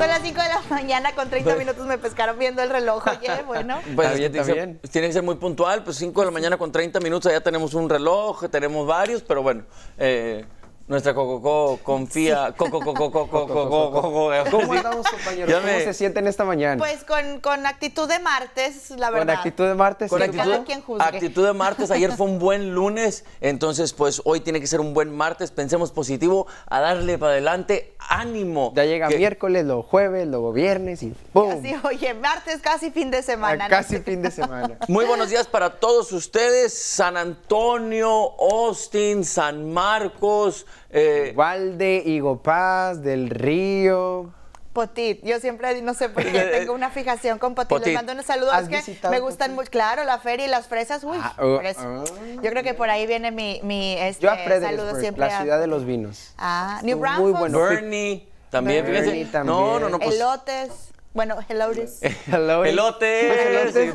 Son las 5 de la mañana, con 30 pues- minutos me pescaron viendo el reloj ayer, bueno. Pues tiene que ser muy puntual, pues 5 de la mañana con 30 minutos, ya tenemos un reloj, tenemos varios, pero bueno. Eh, nuestra Coco, confía. Coco, coco, coco, coco, ¿Cómo andamos, compañeros? ¿Cómo se sienten esta mañana? Pues con, actitud de martes, la verdad. Con actitud de martes, con actitud, actitud de martes. Ayer fue un buen lunes, entonces, pues hoy tiene que ser un buen martes. Pensemos positivo, a darle para adelante, ánimo. Ya llega miércoles, luego jueves, luego viernes y ¡pum! Así, oye, martes casi fin de semana. Ah, casi fin de semana. Muy buenos días para todos ustedes. San Antonio, Austin, San Marcos. Valde, eh, Higo Del Río. Potit, yo siempre no sé por qué tengo una fijación con Potit. Les mando unos saludos que me gustan muy Claro, la feria y las fresas, uy, ah, oh, oh. yo creo que por ahí viene mi, mi este, yo a saludo siempre. La ciudad de los vinos. Ah, New Brunswick. Muy bueno. Bernie. También, No, no, no. Pues, Elotes. Bueno, Hello. Elotes.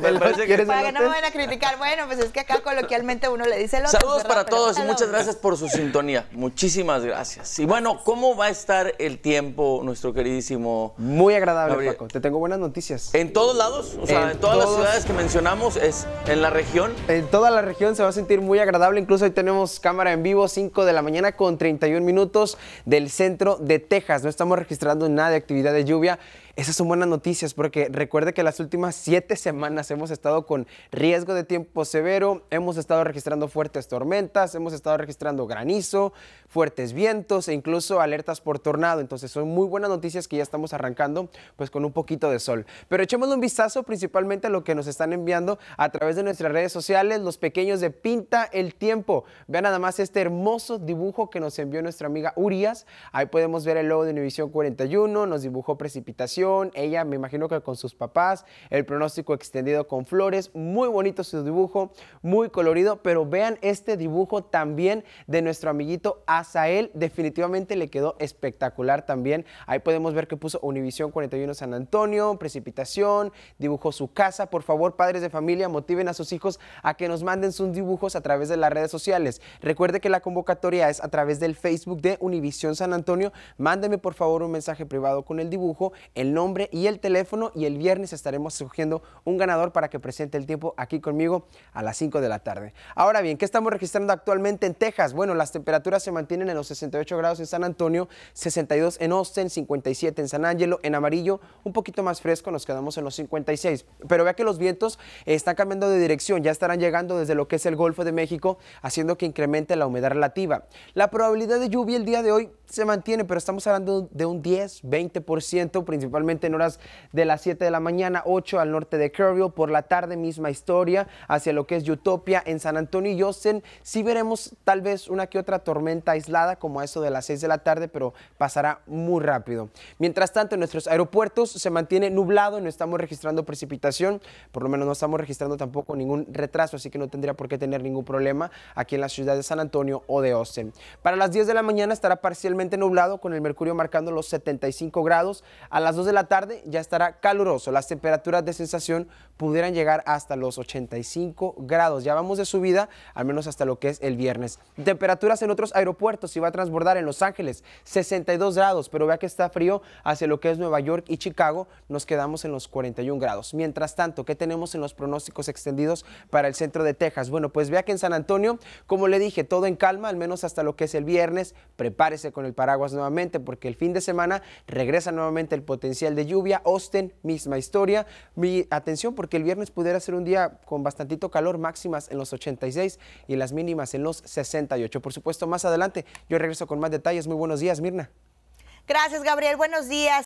Pues para que no me vayan a criticar. Bueno, pues es que acá coloquialmente uno le dice otro. Saludos para todos y muchas gracias por su sintonía. Muchísimas gracias. Y bueno, ¿cómo va a estar el tiempo, nuestro queridísimo? Muy agradable, Paco. Te tengo buenas noticias. ¿En todos lados? O sea, en, todas las ciudades que mencionamos, es en la región. En toda la región se va a sentir muy agradable. Incluso hoy tenemos cámara en vivo, 5 de la mañana con 31 minutos del centro de Texas. No estamos registrando nada de actividad de lluvia. Esas son buenas noticias porque recuerde que las últimas siete semanas hemos estado con riesgo de tiempo severo, hemos estado registrando fuertes tormentas, hemos estado registrando granizo, fuertes vientos e incluso alertas por tornado. Entonces son muy buenas noticias que ya estamos arrancando pues con un poquito de sol. Pero echemos un vistazo principalmente a lo que nos están enviando a través de nuestras redes sociales, los pequeños de Pinta el Tiempo. Vean nada más este hermoso dibujo que nos envió nuestra amiga Urias. Ahí podemos ver el logo de Univisión 41, nos dibujó precipitación, ella me imagino que con sus papás, el pronóstico extendido con flores, muy bonito su dibujo, muy colorido, pero vean este dibujo también de nuestro amiguito Asael definitivamente le quedó espectacular también. Ahí podemos ver que puso Univisión 41 San Antonio, precipitación, dibujó su casa. Por favor, padres de familia, motiven a sus hijos a que nos manden sus dibujos a través de las redes sociales. Recuerde que la convocatoria es a través del Facebook de Univisión San Antonio. mándenme por favor un mensaje privado con el dibujo, el nombre y el teléfono y el viernes estaremos escogiendo un ganador para que presente el tiempo aquí conmigo a las 5 de la tarde. Ahora bien, ¿qué estamos registrando actualmente en Texas? Bueno, las temperaturas se mantienen en los 68 grados en San Antonio, 62 en Austin, 57 en San Angelo, en amarillo, un poquito más fresco, nos quedamos en los 56. Pero vea que los vientos están cambiando de dirección, ya estarán llegando desde lo que es el Golfo de México, haciendo que incremente la humedad relativa. La probabilidad de lluvia el día de hoy se mantiene, pero estamos hablando de un 10, 20%, principalmente en horas de las 7 de la mañana, 8 al norte de Kerrville, por la tarde misma historia, hacia lo que es Utopia, en San Antonio y Austin. sí veremos tal vez una que otra tormenta aislada, como eso de las 6 de la tarde, pero pasará muy rápido. Mientras tanto, en nuestros aeropuertos se mantiene nublado, no estamos registrando precipitación, por lo menos no estamos registrando tampoco ningún retraso, así que no tendría por qué tener ningún problema aquí en la ciudad de San Antonio o de Austin. Para las 10 de la mañana estará parcialmente nublado con el mercurio marcando los 75 grados. A las 2 de la tarde ya estará caluroso. Las temperaturas de sensación pudieran llegar hasta los 85 grados. Ya vamos de subida, al menos hasta lo que es el viernes. Temperaturas en otros aeropuertos. Si va a transbordar en Los Ángeles, 62 grados, pero vea que está frío hacia lo que es Nueva York y Chicago. Nos quedamos en los 41 grados. Mientras tanto, ¿qué tenemos en los pronósticos extendidos para el centro de Texas? Bueno, pues vea que en San Antonio, como le dije, todo en calma, al menos hasta lo que es el viernes. Prepárese con el paraguas nuevamente porque el fin de semana regresa nuevamente el potencial de lluvia. Austin, misma historia. Mi atención porque el viernes pudiera ser un día con bastantito calor, máximas en los 86 y las mínimas en los 68. Por supuesto, más adelante yo regreso con más detalles. Muy buenos días, Mirna. Gracias, Gabriel. Buenos días.